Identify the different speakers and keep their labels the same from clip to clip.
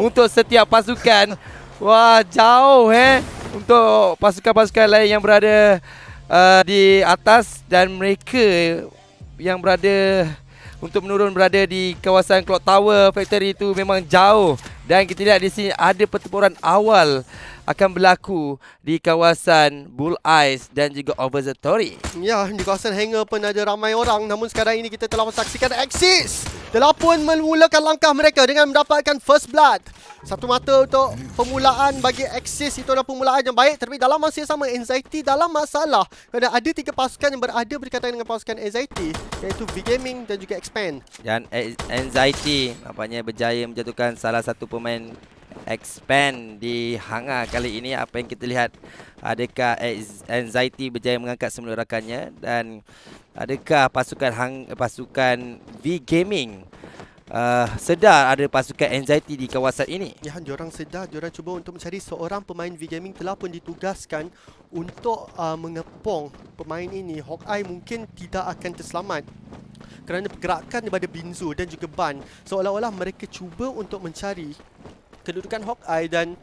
Speaker 1: untuk setiap pasukan. Wah, jauh eh untuk pasukan-pasukan lain yang berada uh, di atas dan mereka yang berada untuk menurun berada di kawasan Clock Tower Factory itu memang jauh dan kita lihat di sini ada pertempuran awal akan berlaku di kawasan Bull Eyes dan juga Observatory.
Speaker 2: Ya, di kawasan hangar pun ada ramai orang namun sekarang ini kita telah saksikan Axis. telah Delapan memulakan langkah mereka dengan mendapatkan first blood. Satu mata untuk permulaan bagi Axis itu adalah permulaan yang baik tapi dalam masa yang sama Anxiety dalam masalah kerana ada tiga pasukan yang berada berkaitan dengan pasukan Anxiety iaitu V Gaming dan juga Expand.
Speaker 1: Dan Anxiety nampaknya berjaya menjatuhkan salah satu pemain expand di Hanga kali ini apa yang kita lihat adakah Anxiety berjaya mengangkat semula rakannya dan adakah pasukan Hang,
Speaker 2: pasukan V Gaming uh, sedar ada pasukan Anxiety di kawasan ini ya dia orang sedar dia orang cuba untuk mencari seorang pemain V Gaming telah pun ditugaskan untuk uh, mengepong pemain ini Hawkeye mungkin tidak akan terselamat kerana pergerakan daripada Binzu dan juga Ban seolah-olah mereka cuba untuk mencari kedudukan Hawkeye dan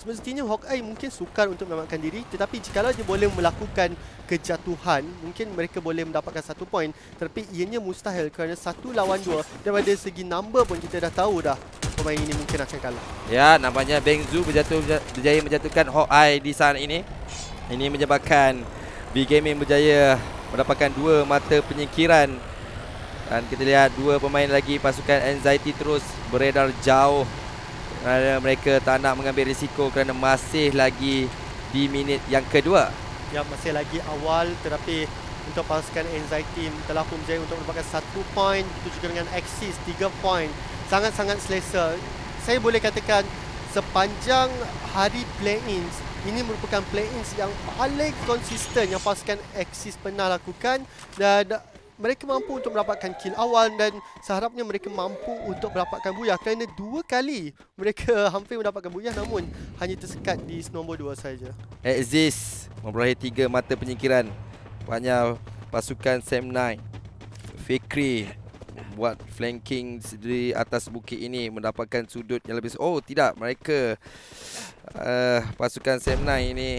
Speaker 2: semestinya Hawkeye mungkin sukar untuk menyelamatkan diri tetapi jikalau dia boleh melakukan kejatuhan mungkin mereka boleh mendapatkan satu poin tetapi ianya mustahil kerana satu lawan dua daripada segi number pun kita dah tahu dah pemain ini mungkin akan kalah
Speaker 1: ya nampaknya Beng Zhu berjatuh, berjaya menjatuhkan Hawkeye di saat ini ini menyebabkan B-Gaming berjaya mendapatkan dua mata penyingkiran dan kita lihat dua pemain lagi pasukan Anxiety terus beredar jauh kerana mereka tak nak mengambil risiko kerana masih lagi di minit yang kedua.
Speaker 2: Ya, masih lagi awal tetapi untuk pasukan Enzai Team telah pun berjaya untuk mendapatkan satu poin. Itu juga dengan Axis, tiga poin. Sangat-sangat selesa. Saya boleh katakan sepanjang hari play-ins, ini merupakan play-ins yang paling konsisten yang pasukan Axis pernah lakukan. Dan mereka mampu untuk mendapatkan kill awal dan seharapnya mereka mampu untuk mendapatkan buyah kerana dua kali mereka hampir mendapatkan buyah namun hanya tersekat di nombor dua saja.
Speaker 1: Exis memperoleh tiga mata penyingkiran banyak pasukan Sam9 Fikri buat flanking di atas bukit ini mendapatkan sudut yang lebih oh tidak mereka uh, pasukan Sam9 ini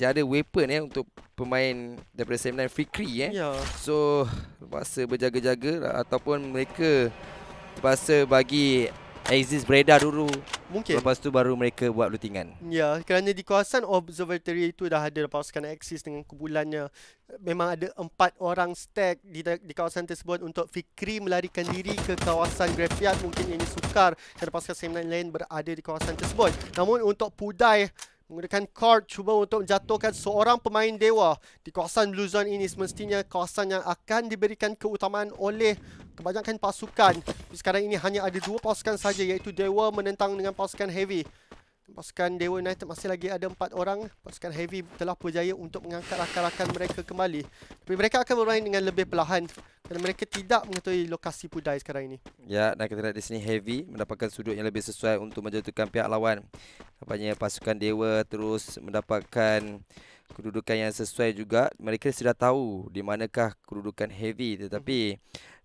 Speaker 1: tiada weapon eh untuk pemain daripada Sam9 free eh. Ya. So terpaksa berjaga-jaga ataupun mereka terpaksa bagi Aziz Breda dulu. Mungkin. Lepas tu baru mereka buat lutingan.
Speaker 2: Ya, kerana di kawasan observatory itu dah ada pasukan Axis dengan kubulannya. Memang ada empat orang stack di, di kawasan tersebut untuk Fikri melarikan diri ke kawasan graveyard. Mungkin ini sukar kerana pasukan Sam9 lain berada di kawasan tersebut. Namun untuk Pudai menggunakan kart cuba untuk menjatuhkan seorang pemain dewa di kawasan Blue Zone ini semestinya kawasan yang akan diberikan keutamaan oleh kebanyakan pasukan. Sekarang ini hanya ada dua pasukan saja iaitu dewa menentang dengan pasukan heavy pasukan Dewa United masih lagi ada empat orang pasukan Heavy telah berjaya untuk mengangkat rakan-rakan mereka kembali tapi mereka akan bermain dengan lebih perlahan kerana mereka tidak mengetahui lokasi Pudai sekarang ini
Speaker 1: ya dan kita lihat di sini Heavy mendapatkan sudut yang lebih sesuai untuk menjatuhkan pihak lawan nampaknya pasukan Dewa terus mendapatkan kedudukan yang sesuai juga mereka sudah tahu di manakah kedudukan Heavy tetapi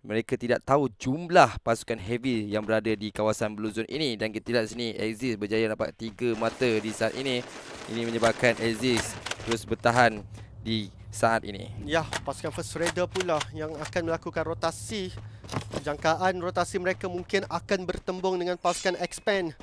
Speaker 1: mereka tidak tahu jumlah pasukan heavy yang berada di kawasan Blue Zone ini dan kita lihat sini Aziz berjaya dapat tiga mata di saat ini ini menyebabkan Aziz terus bertahan di saat ini
Speaker 2: ya pasukan First Raider pula yang akan melakukan rotasi jangkaan rotasi mereka mungkin akan bertembung dengan pasukan Expand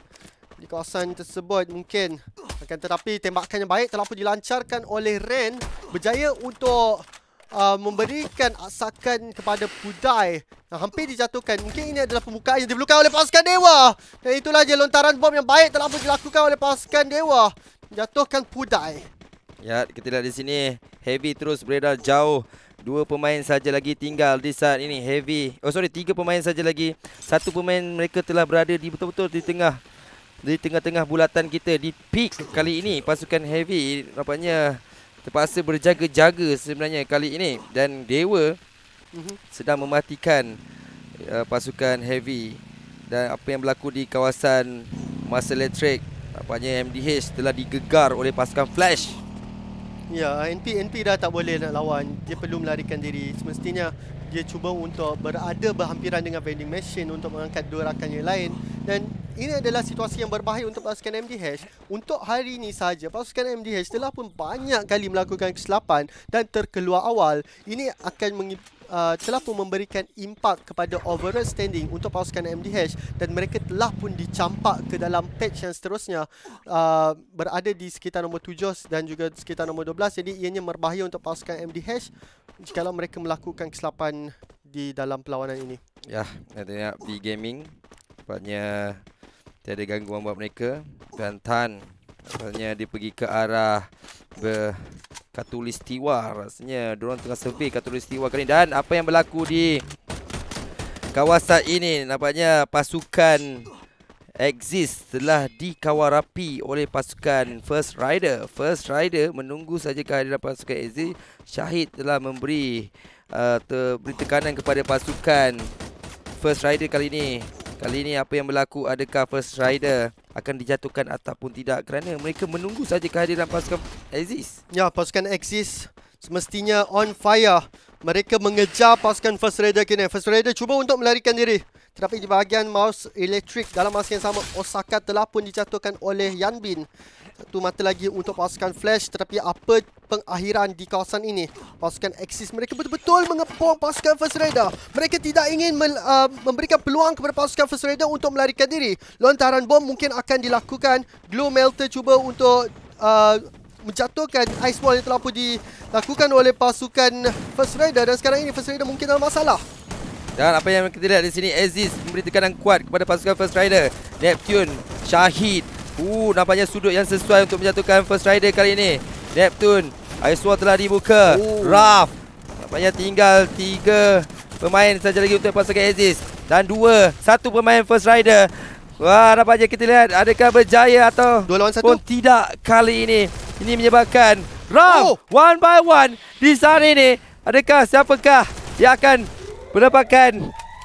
Speaker 2: di kawasan tersebut mungkin akan tetapi tembakannya baik telah pun dilancarkan oleh Ren berjaya untuk uh, memberikan asakan kepada Pudai yang hampir dijatuhkan. Mungkin ini adalah pembukaan yang diperlukan oleh pasukan Dewa. Dan itulah je lontaran bom yang baik telah pun dilakukan oleh pasukan Dewa. jatuhkan Pudai.
Speaker 1: Ya, kita lihat di sini. Heavy terus beredar jauh. Dua pemain saja lagi tinggal di saat ini. Heavy. Oh, sorry. Tiga pemain saja lagi. Satu pemain mereka telah berada di betul-betul di tengah. Di tengah-tengah bulatan kita. Di peak kali ini. Pasukan Heavy. Rapatnya terpaksa berjaga-jaga sebenarnya kali ini dan Dewa mhm. sedang mematikan uh, pasukan Heavy dan apa yang berlaku di kawasan Muscle Electric nampaknya MDH telah digegar oleh pasukan Flash
Speaker 2: Ya, NP NP dah tak boleh nak lawan. Dia perlu melarikan diri. Semestinya dia cuba untuk berada berhampiran dengan vending machine untuk mengangkat dua rakan yang lain dan ini adalah situasi yang berbahaya untuk pasukan MDH. Untuk hari ini saja, pasukan MDH telah pun banyak kali melakukan kesilapan dan terkeluar awal. Ini akan Uh, telah pun memberikan impak kepada overall standing untuk pasukan MDH dan mereka telah pun dicampak ke dalam patch yang seterusnya uh, berada di sekitar nombor 7 dan juga sekitar nombor 12 jadi ianya berbahaya untuk pasukan MDH jika mereka melakukan kesilapan di dalam perlawanan ini.
Speaker 1: Ya, nantinya B Gaming sepatutnya Tiada gangguan buat mereka Dan Tan Rasanya dia pergi ke arah Katulistiwa Rasanya Diorang tengah survey Katulistiwa kali ini Dan apa yang berlaku di Kawasan ini Nampaknya pasukan Exist telah dikawal rapi oleh pasukan First Rider First Rider menunggu saja kehadiran pasukan Exist Syahid telah memberi uh, beri tekanan kepada pasukan First Rider kali ini Kali ini apa yang berlaku adakah First Rider akan dijatuhkan ataupun tidak kerana mereka menunggu saja kehadiran pasukan Aziz.
Speaker 2: Ya, pasukan Aziz semestinya on fire. Mereka mengejar pasukan First Rider kini. First Rider cuba untuk melarikan diri. Tetapi di bahagian mouse elektrik dalam masa yang sama Osaka telah pun dijatuhkan oleh Yanbin. Satu mata lagi untuk pasukan Flash tetapi apa pengakhiran di kawasan ini? Pasukan Axis mereka betul-betul mengepung pasukan First Raider. Mereka tidak ingin mel, uh, memberikan peluang kepada pasukan First Raider untuk melarikan diri. Lontaran bom mungkin akan dilakukan. Glow Melter cuba untuk uh, menjatuhkan ice wall yang telah pun dilakukan oleh pasukan First Raider dan sekarang ini First Raider mungkin ada masalah.
Speaker 1: Dan apa yang kita lihat di sini Aziz memberi tekanan kuat kepada pasukan First Rider Neptune Syahid Uh, nampaknya sudut yang sesuai untuk menjatuhkan First Rider kali ini Neptune Ice Wall telah dibuka Ooh. Raf Nampaknya tinggal tiga pemain saja lagi untuk pasukan Aziz Dan dua Satu pemain First Rider Wah nampaknya kita lihat adakah berjaya atau pun tidak kali ini Ini menyebabkan Raf oh. one by one di sana ini Adakah siapakah yang akan mendapatkan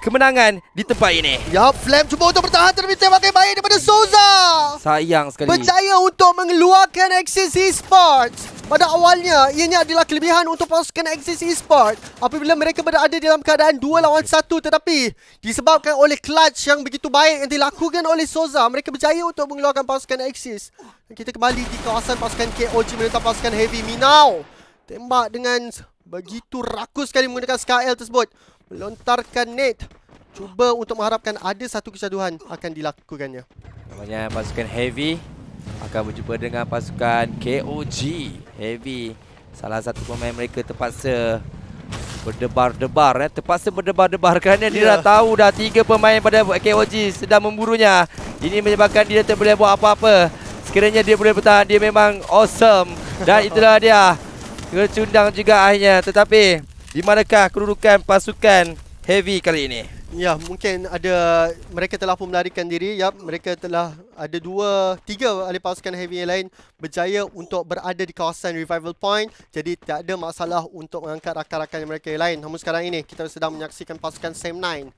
Speaker 1: kemenangan di tempat ini. Ya, Flam cuba untuk bertahan tetapi tembakan baik
Speaker 2: daripada Souza.
Speaker 1: Sayang sekali. Percaya
Speaker 2: untuk mengeluarkan Axis Esports. Pada awalnya, ianya adalah kelebihan untuk pasukan Axis Esports apabila mereka berada dalam keadaan dua lawan satu, tetapi disebabkan oleh clutch yang begitu baik yang dilakukan oleh Souza, mereka berjaya untuk mengeluarkan pasukan Axis. Kita kembali di kawasan pasukan KOG menentang pasukan Heavy Minau. Tembak dengan begitu rakus sekali menggunakan SKL tersebut. Melontarkan net. Cuba untuk mengharapkan ada satu kesaduhan akan dilakukannya.
Speaker 1: Namanya pasukan Heavy akan berjumpa dengan pasukan KOG. Heavy salah satu pemain mereka terpaksa berdebar-debar. Eh. Terpaksa berdebar-debar kerana yeah. dia ya. dah tahu dah tiga pemain pada KOG sedang memburunya. Ini menyebabkan dia tak boleh buat apa-apa. Sekiranya dia boleh bertahan, dia memang awesome. Dan itulah dia. Kecundang juga akhirnya. Tetapi... Di manakah kedudukan pasukan heavy kali ini?
Speaker 2: Ya, mungkin ada mereka telah pun melarikan diri. Ya, mereka telah ada dua, tiga ahli pasukan heavy yang lain berjaya untuk berada di kawasan revival point. Jadi tidak ada masalah untuk mengangkat rakan-rakan mereka yang lain. Namun sekarang ini kita sedang menyaksikan pasukan Sam 9.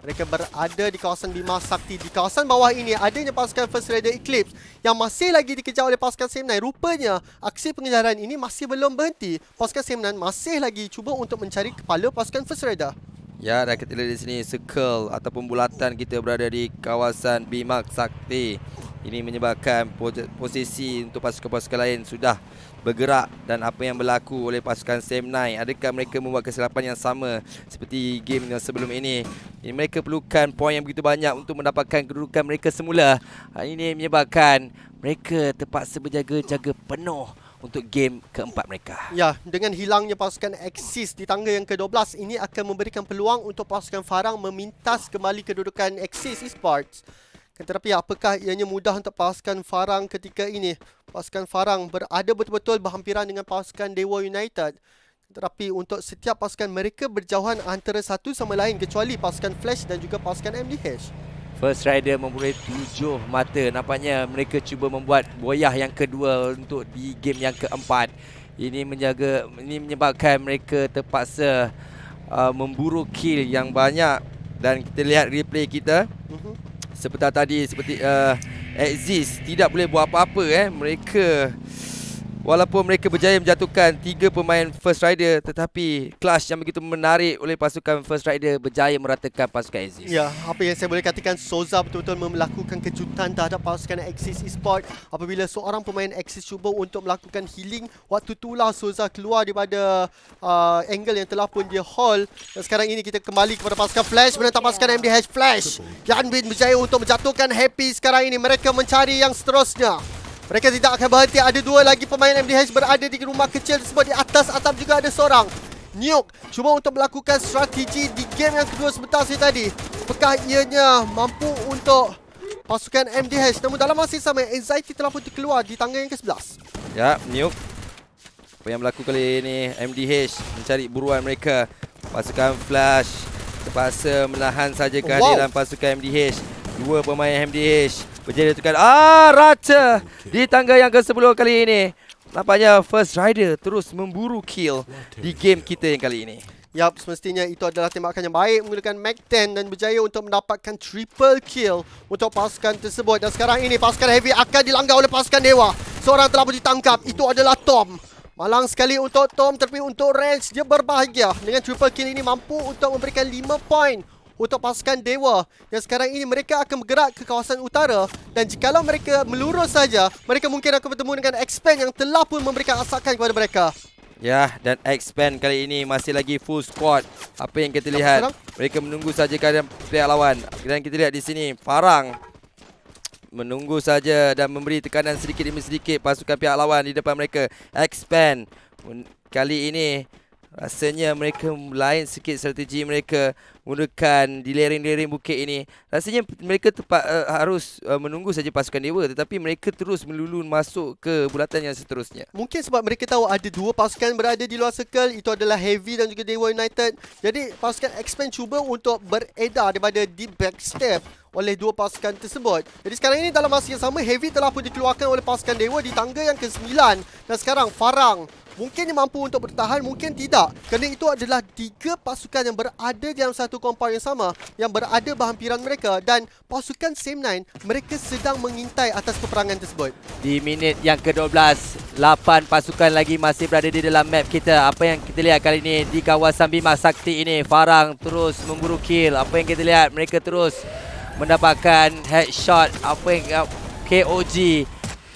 Speaker 2: Mereka berada di kawasan Bima Sakti. Di kawasan bawah ini adanya pasukan First Raider Eclipse yang masih lagi dikejar oleh pasukan Semnan. Rupanya aksi pengejaran ini masih belum berhenti. Pasukan Semnan masih lagi cuba untuk mencari kepala pasukan First Raider.
Speaker 1: Ya, rakyat di sini circle ataupun bulatan kita berada di kawasan Bima Sakti. Ini menyebabkan posisi untuk pasukan-pasukan lain sudah bergerak dan apa yang berlaku oleh pasukan Sam Nine. Adakah mereka membuat kesilapan yang sama seperti game yang sebelum ini? ini mereka perlukan poin yang begitu banyak untuk mendapatkan kedudukan mereka semula. Ini menyebabkan mereka terpaksa berjaga-jaga penuh untuk game keempat mereka.
Speaker 2: Ya, dengan hilangnya pasukan Axis di tangga yang ke-12 ini akan memberikan peluang untuk pasukan Farang memintas kembali kedudukan Axis Esports. Tetapi apakah ianya mudah untuk pasukan Farang ketika ini? Pasukan Farang berada betul-betul berhampiran dengan pasukan Dewa United. Tetapi untuk setiap pasukan mereka berjauhan antara satu sama lain kecuali pasukan Flash dan juga pasukan MDH.
Speaker 1: First Rider mempunyai tujuh mata. Nampaknya mereka cuba membuat boyah yang kedua untuk di game yang keempat. Ini menjaga ini menyebabkan mereka terpaksa uh, memburu kill yang banyak. Dan kita lihat replay kita. Uh mhm. -huh seperti tadi seperti uh, exist tidak boleh buat apa-apa eh mereka Walaupun mereka berjaya menjatuhkan tiga pemain First Rider tetapi clash yang begitu menarik oleh pasukan First Rider berjaya meratakan pasukan Aziz. Ya,
Speaker 2: apa yang saya boleh katakan Soza betul-betul melakukan kejutan terhadap pasukan Axis Esports apabila seorang pemain Axis cuba untuk melakukan healing waktu itulah Soza keluar daripada uh, angle yang telah pun dia haul. Dan sekarang ini kita kembali kepada pasukan Flash menentang pasukan MDH Flash. Yanbin berjaya untuk menjatuhkan Happy sekarang ini mereka mencari yang seterusnya. Mereka tidak akan berhenti. Ada dua lagi pemain MDH berada di rumah kecil tersebut. Di atas atap juga ada seorang. Nuke cuma untuk melakukan strategi di game yang kedua sebentar saya tadi. Apakah ianya mampu untuk pasukan MDH? Namun dalam masa yang sama, Anxiety telah pun terkeluar di tangga yang ke-11.
Speaker 1: Ya, Nuke. Apa yang berlaku kali ini, MDH mencari buruan mereka. Pasukan Flash terpaksa menahan saja kehadiran wow. pasukan MDH. Dua pemain MDH Berjaya tukar. Ah, Raja di tangga yang ke-10 kali ini. Nampaknya First Rider terus memburu kill di game kita yang kali ini.
Speaker 2: Yap, semestinya itu adalah tembakan yang baik menggunakan MAC-10 dan berjaya untuk mendapatkan triple kill untuk pasukan tersebut. Dan sekarang ini pasukan Heavy akan dilanggar oleh pasukan Dewa. Seorang telah pun ditangkap. Itu adalah Tom. Malang sekali untuk Tom tapi untuk range dia berbahagia. Dengan triple kill ini mampu untuk memberikan 5 point untuk pasukan Dewa yang sekarang ini mereka akan bergerak ke kawasan utara dan jikalau mereka melurus saja mereka mungkin akan bertemu dengan Expand yang telah pun memberikan asakan kepada mereka.
Speaker 1: Ya dan Expand kali ini masih lagi full squad. Apa yang kita lihat? Mereka menunggu saja keadaan pihak lawan. Dan kita lihat di sini Farang menunggu saja dan memberi tekanan sedikit demi sedikit pasukan pihak lawan di depan mereka. Expand kali ini rasanya mereka lain sikit strategi mereka menggunakan di lereng-lereng bukit ini. Rasanya mereka tepat, uh, harus uh, menunggu saja pasukan dewa tetapi mereka terus melulun masuk ke bulatan yang seterusnya.
Speaker 2: Mungkin sebab mereka tahu ada dua pasukan berada di luar circle itu adalah Heavy dan juga Dewa United. Jadi pasukan x cuba untuk beredar daripada di backstep oleh dua pasukan tersebut. Jadi sekarang ini dalam masa yang sama Heavy telah pun dikeluarkan oleh pasukan Dewa di tangga yang ke-9 dan sekarang Farang mungkin dia mampu untuk bertahan mungkin tidak kerana itu adalah tiga pasukan yang berada dalam satu satu kompaun yang sama yang berada berhampiran mereka dan pasukan Same Nine mereka sedang mengintai atas peperangan tersebut.
Speaker 1: Di minit yang ke-12, 8 pasukan lagi masih berada di dalam map kita. Apa yang kita lihat kali ini di kawasan Bima Sakti ini, Farang terus memburu kill. Apa yang kita lihat, mereka terus mendapatkan headshot, apa yang KOG.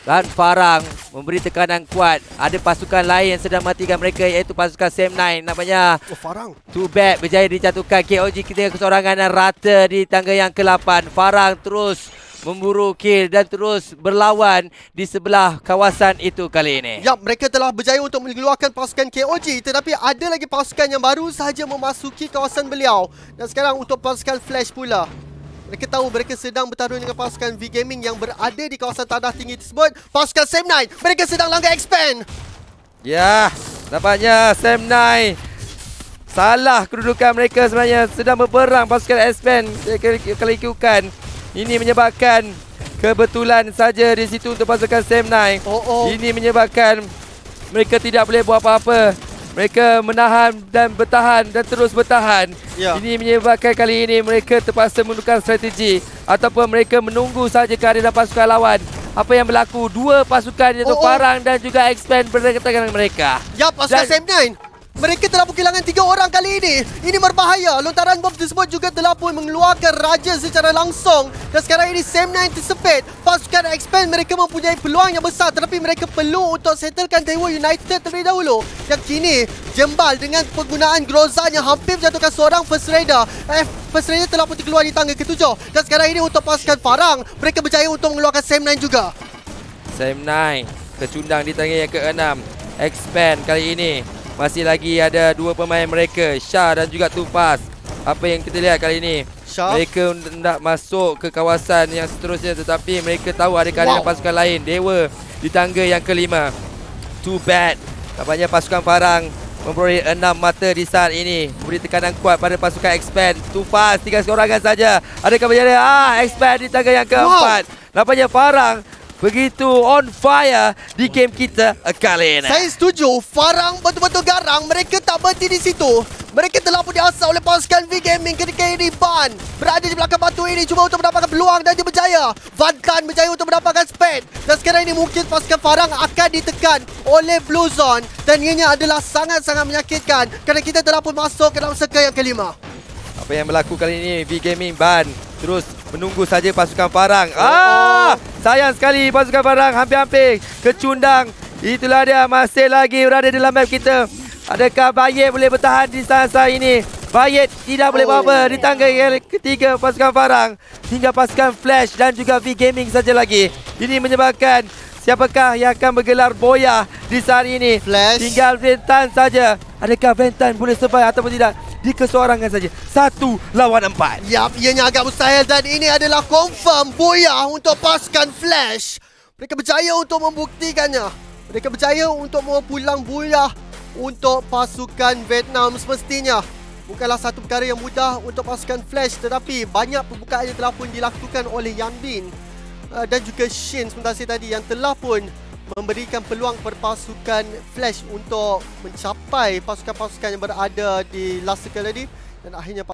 Speaker 1: Dan Farang memberi tekanan kuat. Ada pasukan lain yang sedang matikan mereka iaitu pasukan Sam9 namanya. Oh, Farang. Too bad berjaya dijatuhkan. KOG kita keseorangan dan rata di tangga yang ke-8. Farang terus memburu kill dan terus berlawan di sebelah kawasan itu kali ini.
Speaker 2: Ya, mereka telah berjaya untuk mengeluarkan pasukan KOG tetapi ada lagi pasukan yang baru sahaja memasuki kawasan beliau. Dan sekarang untuk pasukan Flash pula mereka tahu mereka sedang bertarung dengan pasukan V Gaming yang berada di kawasan tanah tinggi tersebut. Pasukan Sam9, mereka sedang langgar expand.
Speaker 1: Ya, dapatnya Sam9. Salah kedudukan mereka sebenarnya sedang berperang pasukan expand. Mereka kelikukan. Ini menyebabkan kebetulan saja di situ untuk pasukan Sam9. Oh, oh. Ini menyebabkan mereka tidak boleh buat apa-apa. Mereka menahan dan bertahan dan terus bertahan. Ya. Ini menyebabkan kali ini mereka terpaksa menundukkan strategi ataupun mereka menunggu saja kehadiran pasukan lawan. Apa yang berlaku? Dua pasukan iaitu oh, oh. Parang dan juga Expand berdekatan dengan mereka.
Speaker 2: Ya, pasukan dan... Sam9. Mereka telah kehilangan tiga orang kali ini. Ini berbahaya. Lontaran bom tersebut juga telah pun mengeluarkan raja secara langsung. Dan sekarang ini Sam9 tersepit. Pasukan expand mereka mempunyai peluang yang besar. Tetapi mereka perlu untuk settlekan Dewa United terlebih dahulu. Yang kini jembal dengan penggunaan Grozan yang hampir menjatuhkan seorang first raider. F eh, first raider telah pun terkeluar di tangga ketujuh. Dan sekarang ini untuk pasukan Farang, mereka berjaya untuk mengeluarkan Sam9 juga.
Speaker 1: Sam9 kecundang di tangga yang ke-6. Expand kali ini masih lagi ada dua pemain mereka Shah dan juga Tupas Apa yang kita lihat kali ini Shah. Mereka nak masuk ke kawasan yang seterusnya Tetapi mereka tahu ada kalian wow. pasukan lain Dewa di tangga yang kelima Too bad Nampaknya pasukan Farang Memperoleh enam mata di saat ini Memberi tekanan kuat pada pasukan Expand Too fast Tiga sekorangan saja Adakah berjaya Ah, Expand di tangga yang keempat wow. Nampaknya Farang begitu on fire di game kita eh, kali ini. Saya
Speaker 2: setuju, Farang betul-betul garang. Mereka tak berhenti di situ. Mereka telah pun diasak oleh pasukan V Gaming ketika ini Ban berada di belakang batu ini cuba untuk mendapatkan peluang dan dia berjaya. Vantan berjaya untuk mendapatkan spend. Dan sekarang ini mungkin pasukan Farang akan ditekan oleh Blue Zone. Dan ianya adalah sangat-sangat menyakitkan kerana kita telah pun masuk ke dalam circle yang kelima.
Speaker 1: Apa yang berlaku kali ini V Gaming Ban terus menunggu saja pasukan Farang. Oh.
Speaker 2: Ah,
Speaker 1: sayang sekali pasukan Farang hampir-hampir kecundang. Itulah dia masih lagi berada dalam map kita. Adakah Bayet boleh bertahan di sana ini? Bayet tidak boleh buat oh, apa di tangga yang ketiga pasukan Farang. Tinggal pasukan Flash dan juga V Gaming saja lagi. Ini menyebabkan siapakah yang akan bergelar boya di saat ini? Flash. Tinggal Ventan saja. Adakah Ventan boleh survive atau tidak? Di kesorangan saja.
Speaker 2: Satu lawan empat. Ya, ianya agak mustahil dan ini adalah confirm boya untuk pasukan Flash. Mereka berjaya untuk membuktikannya. Mereka berjaya untuk pulang boya untuk pasukan Vietnam semestinya. Bukanlah satu perkara yang mudah untuk pasukan Flash tetapi banyak pembukaan yang telah pun dilakukan oleh Yang Bin. Uh, dan juga Shane Semantasi tadi yang telah pun memberikan peluang kepada pasukan Flash untuk mencapai pasukan-pasukan yang berada di last circle tadi dan akhirnya